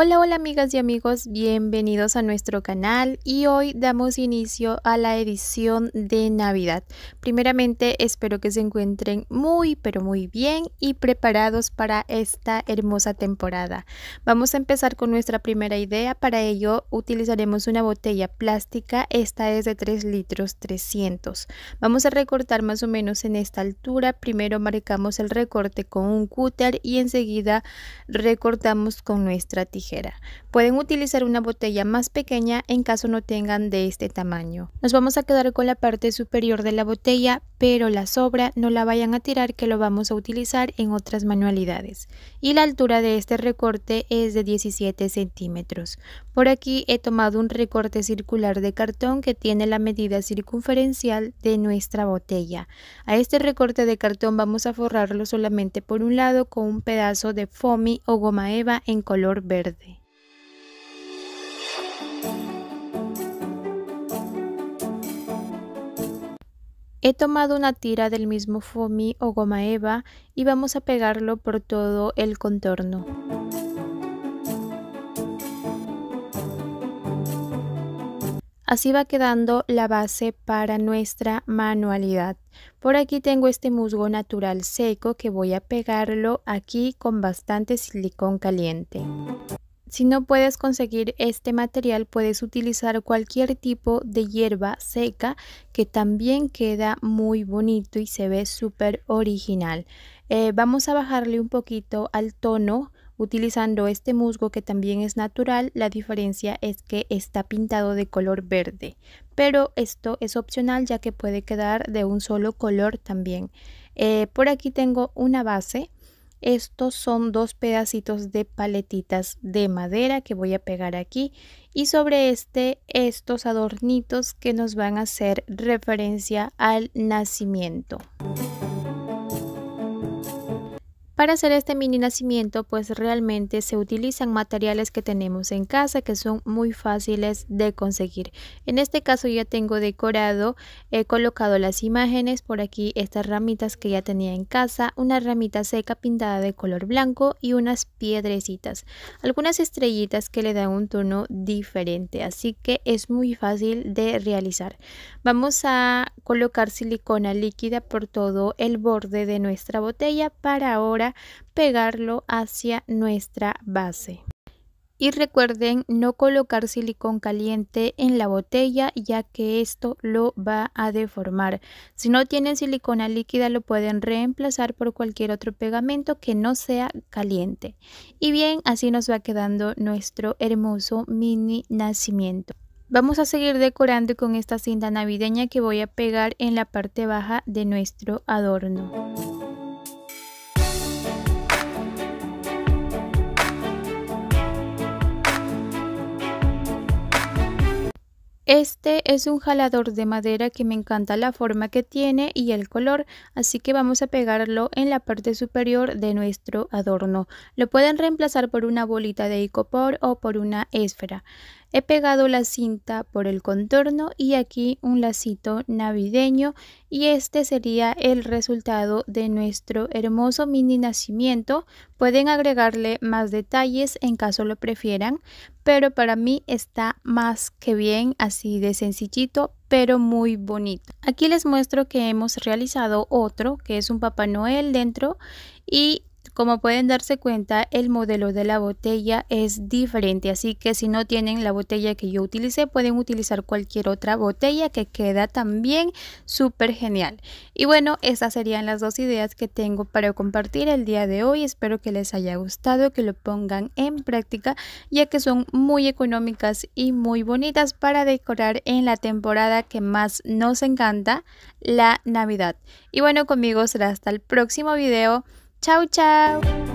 Hola, hola amigas y amigos, bienvenidos a nuestro canal y hoy damos inicio a la edición de Navidad. Primeramente espero que se encuentren muy pero muy bien y preparados para esta hermosa temporada. Vamos a empezar con nuestra primera idea, para ello utilizaremos una botella plástica, esta es de 3 litros 300. Vamos a recortar más o menos en esta altura, primero marcamos el recorte con un cúter y enseguida recortamos con nuestra tijera. Pueden utilizar una botella más pequeña en caso no tengan de este tamaño. Nos vamos a quedar con la parte superior de la botella, pero la sobra no la vayan a tirar que lo vamos a utilizar en otras manualidades. Y la altura de este recorte es de 17 centímetros. Por aquí he tomado un recorte circular de cartón que tiene la medida circunferencial de nuestra botella. A este recorte de cartón vamos a forrarlo solamente por un lado con un pedazo de foamy o goma eva en color verde. He tomado una tira del mismo foamy o goma eva y vamos a pegarlo por todo el contorno. Así va quedando la base para nuestra manualidad. Por aquí tengo este musgo natural seco que voy a pegarlo aquí con bastante silicón caliente. Si no puedes conseguir este material, puedes utilizar cualquier tipo de hierba seca que también queda muy bonito y se ve súper original. Eh, vamos a bajarle un poquito al tono utilizando este musgo que también es natural. La diferencia es que está pintado de color verde, pero esto es opcional ya que puede quedar de un solo color también. Eh, por aquí tengo una base estos son dos pedacitos de paletitas de madera que voy a pegar aquí y sobre este estos adornitos que nos van a hacer referencia al nacimiento. Para hacer este mini nacimiento pues realmente se utilizan materiales que tenemos en casa que son muy fáciles de conseguir. En este caso ya tengo decorado, he colocado las imágenes por aquí estas ramitas que ya tenía en casa, una ramita seca pintada de color blanco y unas piedrecitas, algunas estrellitas que le dan un tono diferente, así que es muy fácil de realizar. Vamos a colocar silicona líquida por todo el borde de nuestra botella para ahora pegarlo hacia nuestra base. Y recuerden no colocar silicón caliente en la botella ya que esto lo va a deformar. Si no tienen silicona líquida lo pueden reemplazar por cualquier otro pegamento que no sea caliente. Y bien, así nos va quedando nuestro hermoso mini nacimiento. Vamos a seguir decorando con esta cinta navideña que voy a pegar en la parte baja de nuestro adorno. Este es un jalador de madera que me encanta la forma que tiene y el color, así que vamos a pegarlo en la parte superior de nuestro adorno. Lo pueden reemplazar por una bolita de icopor o por una esfera. He pegado la cinta por el contorno y aquí un lacito navideño y este sería el resultado de nuestro hermoso mini nacimiento. Pueden agregarle más detalles en caso lo prefieran, pero para mí está más que bien así de sencillito pero muy bonito. Aquí les muestro que hemos realizado otro que es un Papá Noel dentro y como pueden darse cuenta, el modelo de la botella es diferente, así que si no tienen la botella que yo utilicé, pueden utilizar cualquier otra botella que queda también súper genial. Y bueno, estas serían las dos ideas que tengo para compartir el día de hoy. Espero que les haya gustado, que lo pongan en práctica, ya que son muy económicas y muy bonitas para decorar en la temporada que más nos encanta, la Navidad. Y bueno, conmigo será hasta el próximo video. Chau, chau.